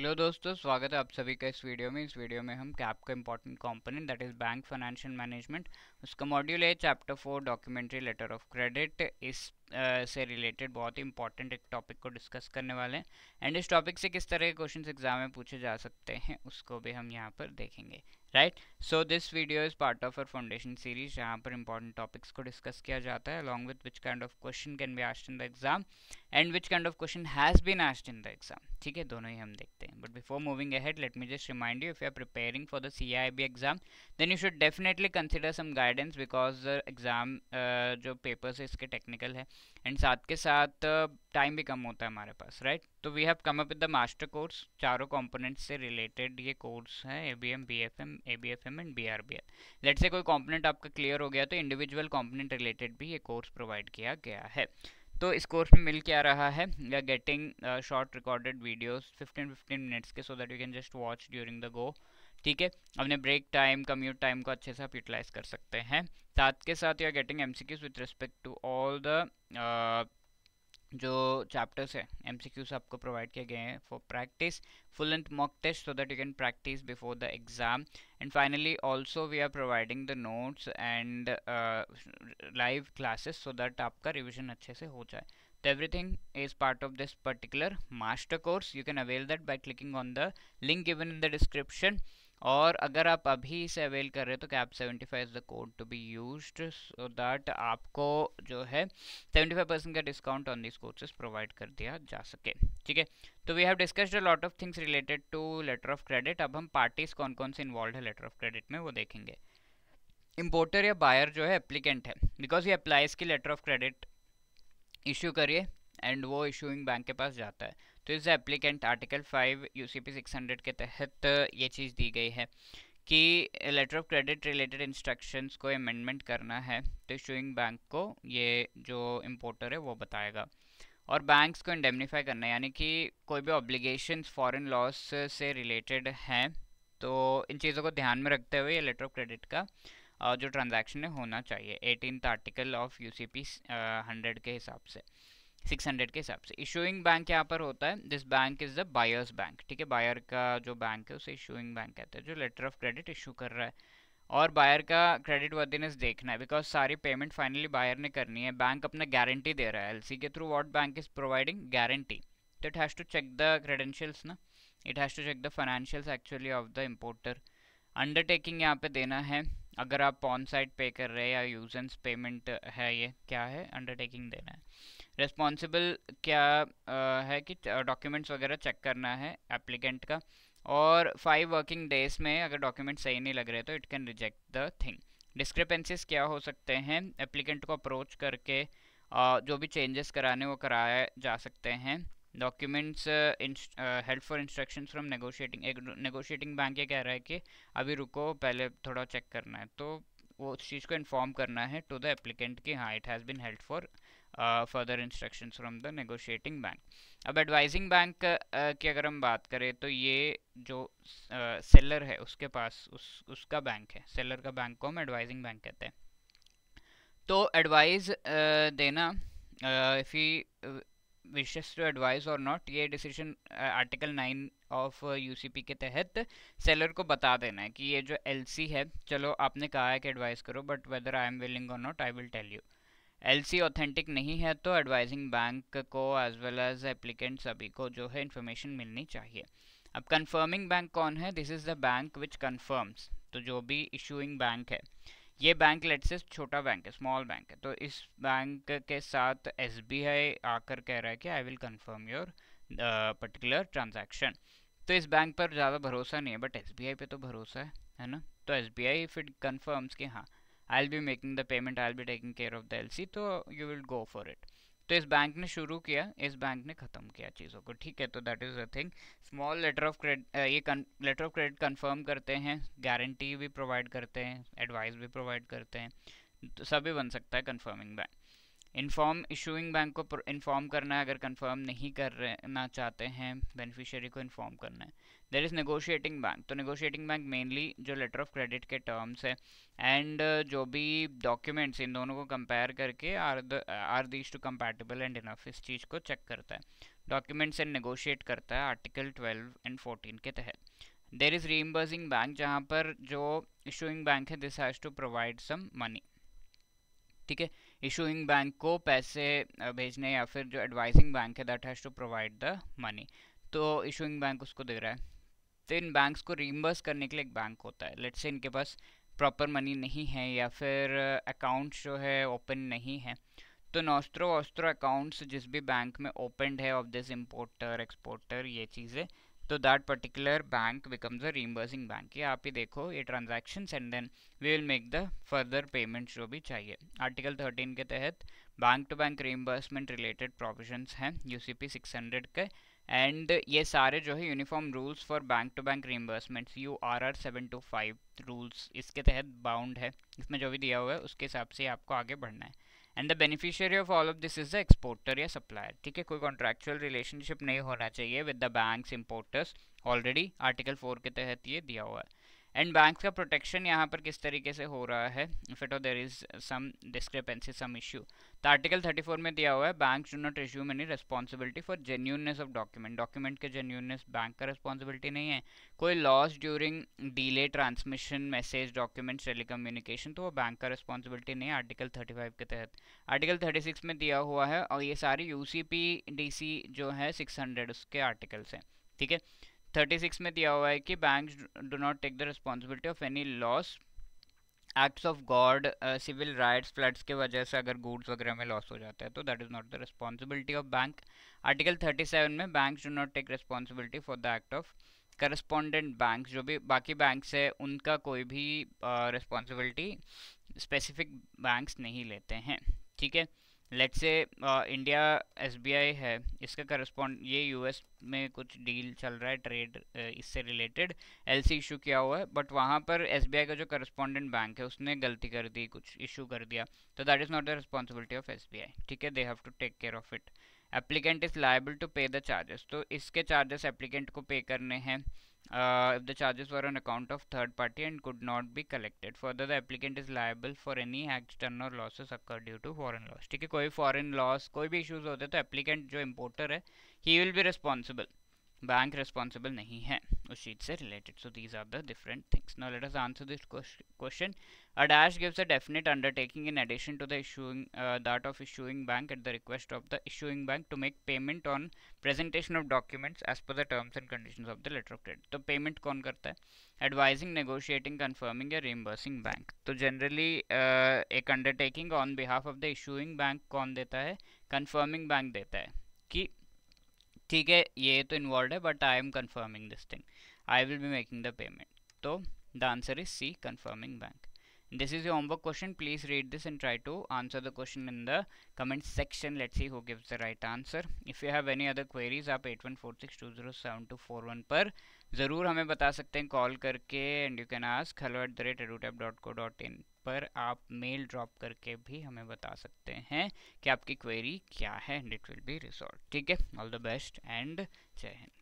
Hello दोस्तों स्वागत है आप सभी का इस वीडियो में इस वीडियो में हम कैप का important component that is bank financial management उसका मॉड्यूल है chapter four documentary letter of credit इस से रिलेटेड बहुत ही इंपॉर्टेंट एक टॉपिक को डिस्कस करने वाले हैं एंड इस टॉपिक से किस तरह के क्वेश्चन एग्जाम में पूछे जा सकते हैं उसको भी हम यहाँ पर देखेंगे right so this video is part of our foundation series जहाँ पर इंपॉर्टेंट टॉपिक्स को डिस्कस किया जाता है along with which kind of question can be asked in the exam and which kind of question has been asked in the exam ठीक है दोनों ही हम देखते हैं but before moving ahead let me just remind you if you are preparing for the C I B exam then you should definitely consider some guidance because the exam जो papers है इसके टेक्निकल है and साथ के साथ time uh, भी कम होता है हमारे पास राइट तो we have come up with the master course चारों कॉम्पोनेंट से रिलेटेड ये कोर्स है A B M B F M A B F M and B R B L let say कोई कॉम्पोनेंट आपका क्लियर हो गया तो इंडिविजुअल कॉम्पोनेंट रिलेटेड भी ये कोर्स प्रोवाइड किया गया है तो इस कोर्स में मिल क्या रहा है we are getting short recorded videos 15 15 minutes के so that you can just watch during the go ठीक है अपने ब्रेक टाइम कम्यूट टाइम को अच्छे से आप यूटिलाइज कर सकते हैं साथ के साथ you are getting M C Qs with respect to all the जो चैप्टर्स है एम सी क्यूज आपको प्रोवाइड किए गए हैं for practice full and mock test so that you can practice before the exam and finally also we are providing the notes and live classes so that आपका revision अच्छे से हो जाए तो everything is part of this particular master course you can avail that by clicking on the link given in the description और अगर आप अभी इसे अवेल कर रहे हो तो cap 75 is the code to be use so that आपको जो है 75 परसेंट का discount on this courses provide कर दिया जा सके ठीक है तो we have discussed a lot of things related to letter of credit अब हम पार्टीज कौन कौन से इन्वॉल्व है लेटर ऑफ क्रेडिट में वो देखेंगे इम्पोर्टर या बायर जो है एप्लीकेंट है बिकॉज ये अप्लाइज की लेटर ऑफ क्रेडिट इशू करिए एंड वो इशूइंग बैंक के पास जाता है तो इस applicant article five U C P six hundred के तहत ये चीज़ दी गई है कि letter of credit related instructions को अमेंडमेंट करना है तो इशूइंग बैंक को ये जो इम्पोर्टर है वो बताएगा और बैंक्स को इंडेमनीफाई करना है यानी कि कोई भी ऑब्लिगेशंस फॉरेन लॉस से रिलेटेड हैं तो इन चीज़ों को ध्यान में रखते हुए ये लेटर ऑफ क्रेडिट का जो ट्रांजैक्शन है होना चाहिए eighteen article of U C P hundred के हिसाब से 600 के हिसाब से इशूइंग बैंक यहाँ पर होता है this bank is the buyer's bank ठीक है बायर का जो बैंक है उसे इशूइंग बैंक कहते हैं जो लेटर ऑफ क्रेडिट इशू कर रहा है और बायर का क्रेडिट वर्दीनेस देखना है बिकॉज सारी पेमेंट फाइनली बायर ने करनी है बैंक अपना गारंटी दे रहा है एलसी के through what bank is providing guarantee तो it has to check the credentials ना it has to check the financials actually of the importer undertaking यहाँ पे देना है अगर आप ऑन साइट पे कर रहे हैं या यूजेंस पेमेंट है ये क्या है अंडरटेकिंग देना है रिस्पॉन्सिबल क्या आ, है कि डॉक्यूमेंट्स वगैरह चेक करना है एप्लीकेंट का और फाइव वर्किंग डेज में अगर डॉक्यूमेंट सही नहीं लग रहे तो it can reject the thing discrepancies क्या हो सकते हैं एप्लीकेंट को अप्रोच करके आ, जो भी चेंजेस कराने वो कराए जा सकते हैं documents held for instruction from negotiating एक नेगोशिएटिंग बैंक ये कह रहा है कि अभी रुको पहले थोड़ा चेक करना है तो वो उस चीज़ को इन्फॉर्म करना है टू द एप्लीकेंट कि हाँ it has been held for uh, further instructions from the negotiating bank. अब advising bank uh, की अगर हम बात करें तो ये जो uh, seller है उसके पास उस उसका bank है seller का bank को हम advising bank कहते हैं तो एडवाइज uh, देना if he wishes to advise और नॉट ये decision article nine of UCP के तहत सेलर को बता देना है कि ये जो एलसी है चलो आपने कहा है कि एडवाइस करो but whether I am willing और not I will tell you LC authentic नहीं है तो एडवाइजिंग बैंक को एज वेल एज एप्लीकेंट सभी को जो है इन्फॉर्मेशन मिलनी चाहिए अब कंफर्मिंग बैंक कौन है this is the bank which confirms तो जो भी इशूइंग बैंक है ये बैंक लेट से छोटा बैंक है स्मॉल बैंक है तो इस बैंक के साथ एस आकर कह रहा है कि I will confirm your particular transaction तो इस बैंक पर ज़्यादा भरोसा नहीं है बट एस पे तो भरोसा है है ना तो एस बी आई फिर कन्फर्म्स कि हाँ I will be making the payment I will be taking care of the L तो you will go for it तो इस बैंक ने शुरू किया इस बैंक ने ख़त्म किया चीज़ों को ठीक है तो that is a thing small letter of credit ये लेटर ऑफ क्रेडिट कन्फर्म करते हैं गारंटी भी प्रोवाइड करते हैं एडवाइस भी प्रोवाइड करते हैं तो सभी बन सकता है confirming bank inform issuing bank को इन्फॉर्म करना है अगर कन्फर्म नहीं करना चाहते हैं बेनिफिशियरी को इन्फॉर्म करना है देर इज़ नेगोशिएटिंग बैंक तो नेगोशिएटिंग बैंक मेनली जो लेटर ऑफ क्रेडिट के टर्म्स है एंड जो भी डॉक्यूमेंट्स इन दोनों को कंपेयर करके are the are these two compatible and enough इस चीज़ को चेक करता है डॉक्यूमेंट्स एंड नेगोशिएट करता है आर्टिकल ट्वेल्व एंड फोर्टीन के तहत देर इज़ रीम्बर्सिंग बैंक जहाँ पर जो इशूइंग बैंक है this has to provide some money ठीक है इशूइंग बैंक को पैसे भेजने या फिर जो एडवाइजिंग बैंक है that has to provide the money तो इशूइंग बैंक उसको दे रहा है तो इन बैंक्स को रीमबर्स करने के लिए एक बैंक होता है लेट से इनके पास प्रॉपर मनी नहीं है या फिर अकाउंट्स uh, जो है ओपन नहीं है तो नोस्ट्रो वोस्ट्रो अकाउंट्स जिस भी बैंक में ओपनड है ऑफ दिस इम्पोर्टर एक्सपोर्टर ये चीज़ें तो that particular bank becomes a reimbursing bank ये आप ही देखो ये transaction and then we will make the further payments जो भी चाहिए आर्टिकल 13 के तहत bank to bank reimbursement related provisions हैं सिक्स हंड्रेड के एंड ये सारे जो है uniform rules for bank to bank reimbursements U R R seven two five rules इसके तहत बाउंड है इसमें जो भी दिया हुआ है उसके हिसाब से आपको आगे बढ़ना है and the beneficiary of all of this is the exporter या सप्लायर ठीक है कोई कॉन्ट्रेक्चुअल रिलेशनशिप नहीं होना चाहिए with the banks importers already article four के तहत ये दिया हुआ है एंड बैंक का प्रोटेक्शन यहाँ पर किस तरीके से हो रहा है if at there is some discrepancy some issue तो आर्टिकल थर्टी फोर में दिया हुआ है bank do not resume any responsibility for genuineness of document document के जेन्यूननेस बैंक का रिस्पॉन्सिबिलिटी नहीं है कोई loss during delay transmission message documents telecommunication तो वो बैंक का रिस्पॉन्सिबिलिटी नहीं है आर्टिकल थर्टी फाइव के तहत आर्टिकल थर्टी सिक्स में दिया हुआ है और ये सारी U C P D C जो है सिक्स हंड्रेड उसके आर्टिकल्स हैं ठीक है थर्टी सिक्स में दिया हुआ है कि bank do not take the responsibility of any loss acts of God civil rights floods के वजह से अगर गुड्स वगैरह में लॉस हो जाता है तो that is not the responsibility of bank article thirty seven में bank do not take responsibility for the act of correspondent bank जो भी बाकी बैंक्स है उनका कोई भी रिस्पॉन्सिबिलिटी स्पेसिफिक बैंक्स नहीं लेते हैं ठीक है लेट से इंडिया आई है इसका करस्पॉन्ड ये यूएस में कुछ डील चल रहा है ट्रेड uh, इससे रिलेटेड एलसी इशू किया हुआ है बट वहाँ पर आई का जो करस्पॉन्डेंट बैंक है उसने गलती कर दी कुछ इशू कर दिया तो that is not the responsibility of I ठीक है they have to take care of it applicant is liable to pay the charges तो इसके चार्जेस एप्लीकेंट को पे करने हैं if the charges were on account of third party and could not be collected further the applicant is liable for any external losses occur due to foreign laws ठीक है कोई फॉरन loss कोई भी issues होते हैं तो एप्लीकेंट जो importer है he will be responsible bank responsible नहीं है sheet say related. So these are the different things. Now let us answer this question. A dash gives a definite undertaking in addition to the issuing uh, that of issuing bank at the request of the issuing bank to make payment on presentation of documents as per the terms and conditions of the letter of credit. तो payment कौन करता है? Advising, negotiating, confirming या reimbursing bank. तो generally uh, एक undertaking on behalf of the issuing bank कौन देता है? Confirming bank देता है कि ठीक है ये तो इन्वॉल्व है but I am confirming this thing I will be making the payment तो the answer is C confirming bank this is your homework question please read this and try to answer the question in the comment section let's see who gives the right answer if you have any other queries आप 8146207241 पर ज़रूर हमें बता सकते हैं call करके and you can ask hello at the rate EduTap dot co dot in पर आप मेल ड्रॉप करके भी हमें बता सकते हैं कि आपकी क्वेरी क्या है and it will be resolve ठीक है ऑल द बेस्ट एंड जय हिंद